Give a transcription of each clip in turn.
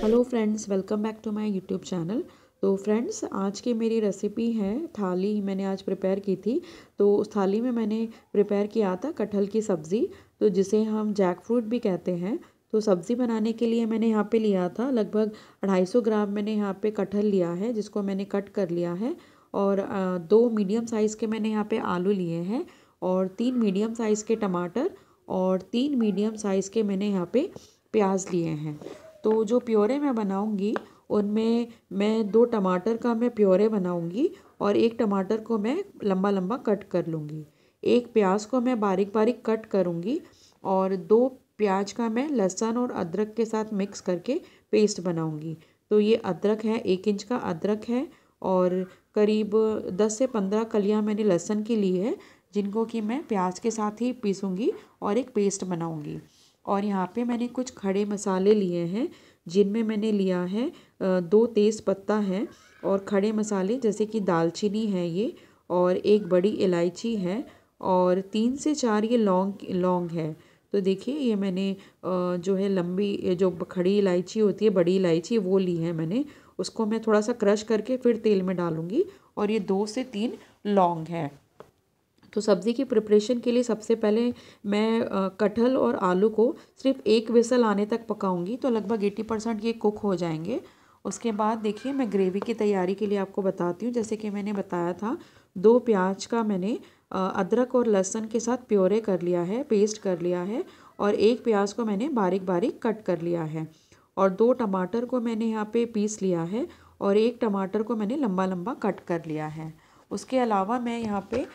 hello friends welcome back to my YouTube channel तो friends आज की मेरी रेसिपी है थाली मैंने आज प्रिपेयर की थी तो उस थाली में मैंने प्रिपेयर किया था कटहल की सब्ज़ी तो जिसे हम जैक फ्रूट भी कहते हैं तो सब्ज़ी बनाने के लिए मैंने यहाँ पे लिया था लगभग 250 ग्राम मैंने यहाँ पे कटहल लिया है जिसको मैंने कट कर लिया है और दो मीडियम साइज़ के मैंने यहाँ पे आलू लिए हैं और तीन मीडियम साइज़ के टमाटर और तीन मीडियम साइज़ के मैंने यहाँ पे प्याज लिए हैं तो जो प्योरे मैं बनाऊँगी उनमें मैं दो टमाटर का मैं प्योरे बनाऊँगी और एक टमाटर को मैं लंबा लंबा कट कर लूँगी एक प्याज को मैं बारीक बारीक कट करूँगी और दो प्याज का मैं लहसुन और अदरक के साथ मिक्स करके पेस्ट बनाऊँगी तो ये अदरक है एक इंच का अदरक है और करीब दस से पंद्रह कलियाँ मैंने लहसुन की ली है जिनको कि मैं प्याज के साथ ही पीसूँगी और एक पेस्ट बनाऊँगी और यहाँ पे मैंने कुछ खड़े मसाले लिए हैं जिनमें मैंने लिया है दो तेज़ पत्ता है और खड़े मसाले जैसे कि दालचीनी है ये और एक बड़ी इलायची है और तीन से चार ये लौंग लौंग है तो देखिए ये मैंने जो है लंबी जो खड़ी इलायची होती है बड़ी इलायची वो ली है मैंने उसको मैं थोड़ा सा क्रश करके फिर तेल में डालूँगी और ये दो से तीन लौंग है तो सब्ज़ी की प्रिपरेशन के लिए सबसे पहले मैं कटहल और आलू को सिर्फ एक विसल आने तक पकाऊंगी तो लगभग एट्टी परसेंट ये कुक हो जाएंगे उसके बाद देखिए मैं ग्रेवी की तैयारी के लिए आपको बताती हूँ जैसे कि मैंने बताया था दो प्याज का मैंने अदरक और लहसुन के साथ प्योरे कर लिया है पेस्ट कर लिया है और एक प्याज को मैंने बारीक बारीक कट कर लिया है और दो टमाटर को मैंने यहाँ पे पीस लिया है और एक टमाटर को मैंने लंबा लंबा कट कर लिया है उसके अलावा मैं यहाँ पे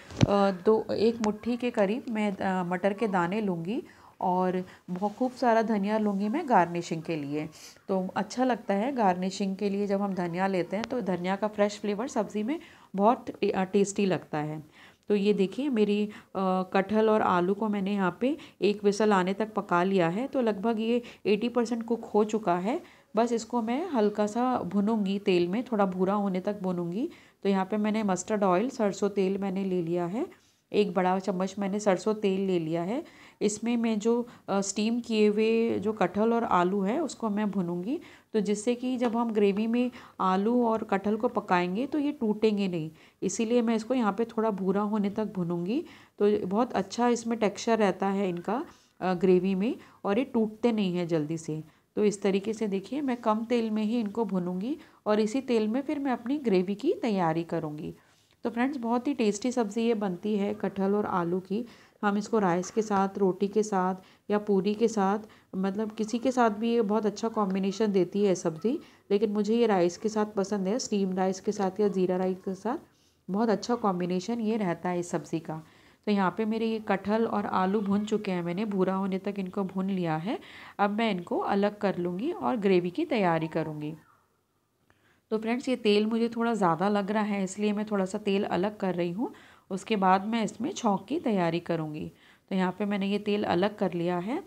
दो एक मुट्ठी के करीब मैं मटर के दाने लूँगी और बहुत खूब सारा धनिया लूँगी मैं गार्निशिंग के लिए तो अच्छा लगता है गार्निशिंग के लिए जब हम धनिया लेते हैं तो धनिया का फ्रेश फ्लेवर सब्ज़ी में बहुत टेस्टी लगता है तो ये देखिए मेरी कटहल और आलू को मैंने यहाँ पे एक विसल आने तक पका लिया है तो लगभग ये एटी परसेंट कुक हो चुका है बस इसको मैं हल्का सा भुनूंगी तेल में थोड़ा भूरा होने तक भुनूंगी तो यहाँ पे मैंने मस्टर्ड ऑयल सरसों तेल मैंने ले लिया है एक बड़ा चम्मच मैंने सरसों तेल ले लिया है इसमें मैं जो स्टीम किए हुए जो कटहल और आलू है उसको मैं भुनूंगी तो जिससे कि जब हम ग्रेवी में आलू और कटहल को पकाएंगे तो ये टूटेंगे नहीं इसीलिए मैं इसको यहाँ पे थोड़ा भूरा होने तक भुनूंगी तो बहुत अच्छा इसमें टेक्सचर रहता है इनका ग्रेवी में और ये टूटते नहीं हैं जल्दी से तो इस तरीके से देखिए मैं कम तेल में ही इनको भुनूंगी और इसी तेल में फिर मैं अपनी ग्रेवी की तैयारी करूँगी तो फ्रेंड्स बहुत ही टेस्टी सब्ज़ी ये बनती है कटहल और आलू की हम इसको राइस के साथ रोटी के साथ या पूरी के साथ मतलब किसी के साथ भी ये बहुत अच्छा कॉम्बिनेशन देती है सब्ज़ी लेकिन मुझे ये राइस के साथ पसंद है स्टीम राइस के साथ या ज़ीरा राइस के साथ बहुत अच्छा कॉम्बिनेशन ये रहता है इस सब्ज़ी का तो यहाँ पे मेरे ये कटहल और आलू भुन चुके हैं मैंने भूरा होने तक इनको भून लिया है अब मैं इनको अलग कर लूँगी और ग्रेवी की तैयारी करूँगी तो फ्रेंड्स ये तेल मुझे थोड़ा ज़्यादा लग रहा है इसलिए मैं थोड़ा सा तेल अलग कर रही हूँ उसके बाद मैं इसमें छौंक की तैयारी करूँगी तो यहाँ पे मैंने ये तेल अलग कर लिया है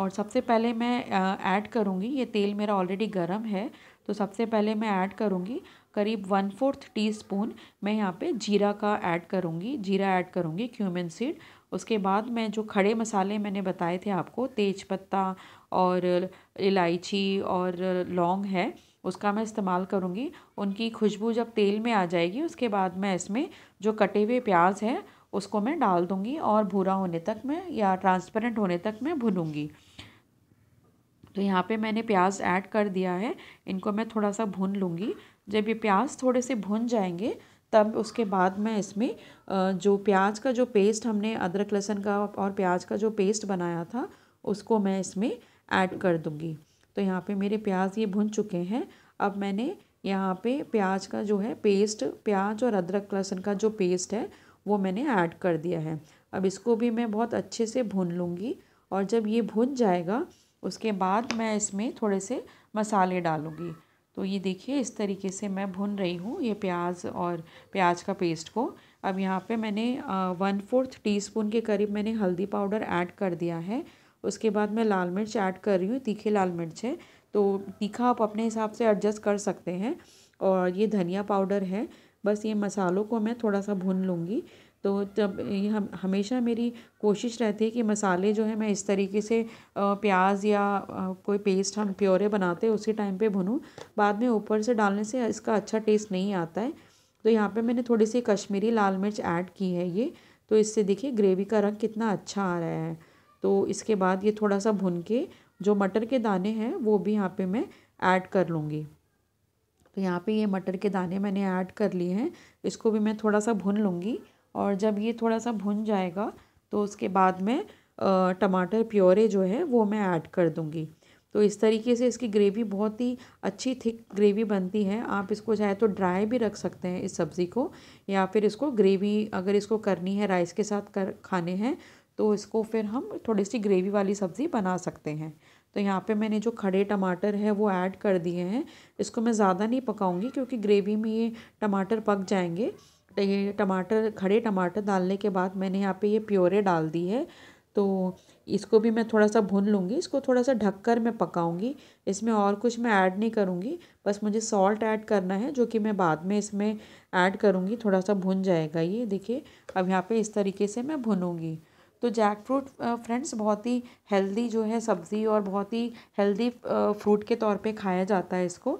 और सबसे पहले मैं ऐड करूँगी ये तेल मेरा ऑलरेडी गर्म है तो सबसे पहले मैं ऐड करूँगी करीब वन फोर्थ टी स्पून मैं यहाँ पे जीरा का ऐड करूँगी जीरा ऐड करूँगी क्यूमिन सीड उसके बाद मैं जो खड़े मसाले मैंने बताए थे आपको तेज पत्ता और इलायची और लौंग है उसका मैं इस्तेमाल करूँगी उनकी खुशबू जब तेल में आ जाएगी उसके बाद मैं इसमें जो कटे हुए प्याज है उसको मैं डाल दूँगी और भूरा होने तक मैं या ट्रांसपेरेंट होने तक मैं भूनूँगी तो यहाँ पे मैंने प्याज ऐड कर दिया है इनको मैं थोड़ा सा भून लूँगी जब ये प्याज थोड़े से भुन जाएंगे तब उसके बाद मैं इसमें जो प्याज का जो पेस्ट हमने अदरक लहसुन का और प्याज का जो पेस्ट बनाया था उसको मैं इसमें ऐड कर दूँगी तो यहाँ पे मेरे प्याज ये भुन चुके हैं अब मैंने यहाँ पे प्याज का जो है पेस्ट प्याज और अदरक लहसुन का जो पेस्ट है वो मैंने ऐड कर दिया है अब इसको भी मैं बहुत अच्छे से भून लूँगी और जब ये भुन जाएगा उसके बाद मैं इसमें थोड़े से मसाले डालूँगी तो ये देखिए इस तरीके से मैं भुन रही हूँ ये प्याज और प्याज का पेस्ट को अब यहाँ पे मैंने वन फोर्थ टीस्पून के करीब मैंने हल्दी पाउडर ऐड कर दिया है उसके बाद मैं लाल मिर्च ऐड कर रही हूँ तीखे लाल मिर्च है तो तीखा आप अपने हिसाब से एडजस्ट कर सकते हैं और ये धनिया पाउडर है बस ये मसालों को मैं थोड़ा सा भून लूँगी तो जब हम हमेशा मेरी कोशिश रहती है कि मसाले जो है मैं इस तरीके से प्याज या कोई पेस्ट हम प्योरे बनाते हैं उसी टाइम पे भुनूँ बाद में ऊपर से डालने से इसका अच्छा टेस्ट नहीं आता है तो यहाँ पे मैंने थोड़ी सी कश्मीरी लाल मिर्च ऐड की है ये तो इससे देखिए ग्रेवी का रंग कितना अच्छा आ रहा है तो इसके बाद ये थोड़ा सा भुन के जो मटर के दाने हैं वो भी यहाँ पर मैं ऐड कर लूँगी तो यहाँ पर ये मटर के दाने मैंने ऐड कर लिए हैं इसको भी मैं थोड़ा सा भुन लूँगी और जब ये थोड़ा सा भुन जाएगा तो उसके बाद में टमाटर प्योरे जो है वो मैं ऐड कर दूँगी तो इस तरीके से इसकी ग्रेवी बहुत ही अच्छी थिक ग्रेवी बनती है आप इसको चाहे तो ड्राई भी रख सकते हैं इस सब्ज़ी को या फिर इसको ग्रेवी अगर इसको करनी है राइस के साथ कर खाने हैं तो इसको फिर हम थोड़ी सी ग्रेवी वाली सब्ज़ी बना सकते हैं तो यहाँ पे मैंने जो खड़े टमाटर है वो ऐड कर दिए हैं इसको मैं ज़्यादा नहीं पकाऊंगी क्योंकि ग्रेवी में ये टमाटर पक जाएंगे ये टमाटर खड़े टमाटर डालने के बाद मैंने यहाँ पे ये प्योरे डाल दी है तो इसको भी मैं थोड़ा सा भून लूँगी इसको थोड़ा सा ढककर मैं पकाऊँगी इसमें और कुछ मैं ऐड नहीं करूँगी बस मुझे सॉल्ट ऐड करना है जो कि मैं बाद में इसमें ऐड करूँगी थोड़ा सा भुन जाएगा ये देखिए अब यहाँ पे इस तरीके से मैं भुनूँगी तो जैक फ्रूट फ्रेंड्स बहुत ही हेल्दी जो है सब्ज़ी और बहुत ही हेल्दी फ्रूट के तौर पे खाया जाता है इसको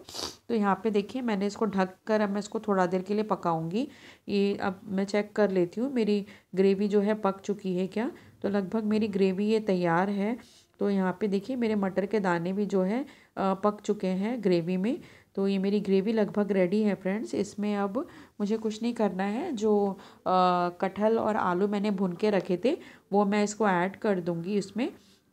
तो यहाँ पे देखिए मैंने इसको ढक कर अब मैं इसको थोड़ा देर के लिए पकाऊंगी ये अब मैं चेक कर लेती हूँ मेरी ग्रेवी जो है पक चुकी है क्या तो लगभग मेरी ग्रेवी ये तैयार है तो यहाँ पर देखिए मेरे मटर के दाने भी जो है पक चुके हैं ग्रेवी में तो ये मेरी ग्रेवी लगभग रेडी है फ्रेंड्स इसमें अब मुझे कुछ नहीं करना है जो कटहल और आलू मैंने भुन के रखे थे वो मैं इसको ऐड कर दूँगी इसमें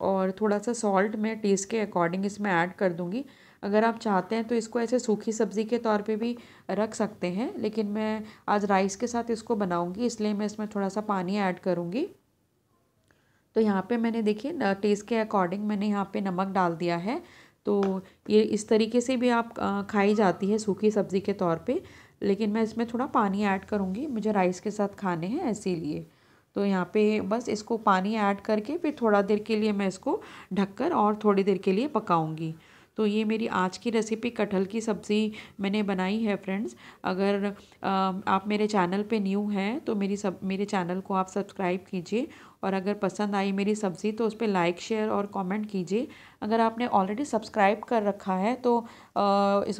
और थोड़ा सा सॉल्ट मैं टेस्ट के अकॉर्डिंग इसमें ऐड कर दूँगी अगर आप चाहते हैं तो इसको ऐसे सूखी सब्ज़ी के तौर पे भी रख सकते हैं लेकिन मैं आज राइस के साथ इसको बनाऊँगी इसलिए मैं इसमें थोड़ा सा पानी ऐड करूँगी तो यहाँ पे मैंने देखिए टेस्ट के अकॉर्डिंग मैंने यहाँ पे नमक डाल दिया है तो ये इस तरीके से भी आप खाई जाती है सूखी सब्ज़ी के तौर पे लेकिन मैं इसमें थोड़ा पानी ऐड करूँगी मुझे राइस के साथ खाने हैं इसीलिए तो यहाँ पे बस इसको पानी ऐड करके फिर थोड़ा देर के लिए मैं इसको ढककर और थोड़ी देर के लिए पकाऊँगी तो ये मेरी आज की रेसिपी कटहल की सब्ज़ी मैंने बनाई है फ्रेंड्स अगर आप मेरे चैनल पे न्यू हैं तो मेरी सब मेरे चैनल को आप सब्सक्राइब कीजिए और अगर पसंद आई मेरी सब्ज़ी तो उस पर लाइक शेयर और कमेंट कीजिए अगर आपने ऑलरेडी सब्सक्राइब कर रखा है तो इस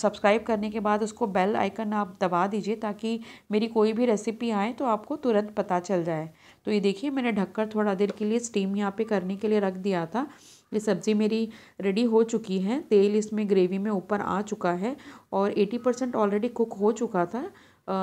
सब्सक्राइब करने के बाद उसको बेल आइकन आप दबा दीजिए ताकि मेरी कोई भी रेसिपी आए तो आपको तुरंत पता चल जाए तो ये देखिए मैंने ढककर थोड़ा देर के लिए स्टीम यहाँ पर करने के लिए रख दिया था ये सब्ज़ी मेरी रेडी हो चुकी है तेल इसमें ग्रेवी में ऊपर आ चुका है और एटी परसेंट ऑलरेडी कुक हो चुका था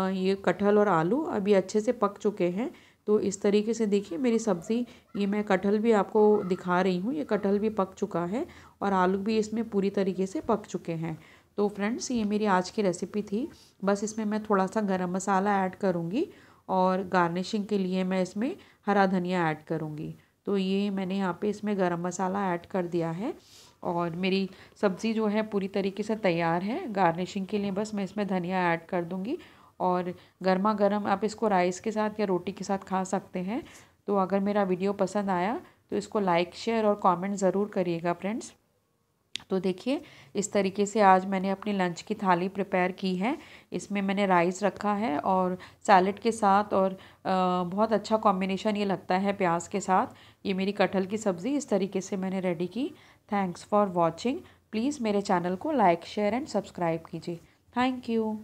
ये कटहल और आलू अभी अच्छे से पक चुके हैं तो इस तरीके से देखिए मेरी सब्ज़ी ये मैं कटहल भी आपको दिखा रही हूँ ये कटहल भी पक चुका है और आलू भी इसमें पूरी तरीके से पक चुके हैं तो फ्रेंड्स ये मेरी आज की रेसिपी थी बस इसमें मैं थोड़ा सा गरम मसाला ऐड करूँगी और गार्निशिंग के लिए मैं इसमें हरा धनिया ऐड करूँगी तो ये मैंने यहाँ पे इसमें गरम मसाला ऐड कर दिया है और मेरी सब्ज़ी जो है पूरी तरीके से तैयार है गार्निशिंग के लिए बस मैं इसमें धनिया ऐड कर दूँगी और गर्मा गर्म आप इसको राइस के साथ या रोटी के साथ खा सकते हैं तो अगर मेरा वीडियो पसंद आया तो इसको लाइक शेयर और कमेंट ज़रूर करिएगा फ्रेंड्स तो देखिए इस तरीके से आज मैंने अपनी लंच की थाली प्रिपेयर की है इसमें मैंने राइस रखा है और सैलड के साथ और बहुत अच्छा कॉम्बिनेशन ये लगता है प्याज के साथ ये मेरी कटहल की सब्ज़ी इस तरीके से मैंने रेडी की थैंक्स फॉर वॉचिंग प्लीज़ मेरे चैनल को लाइक शेयर एंड सब्सक्राइब कीजिए थैंक यू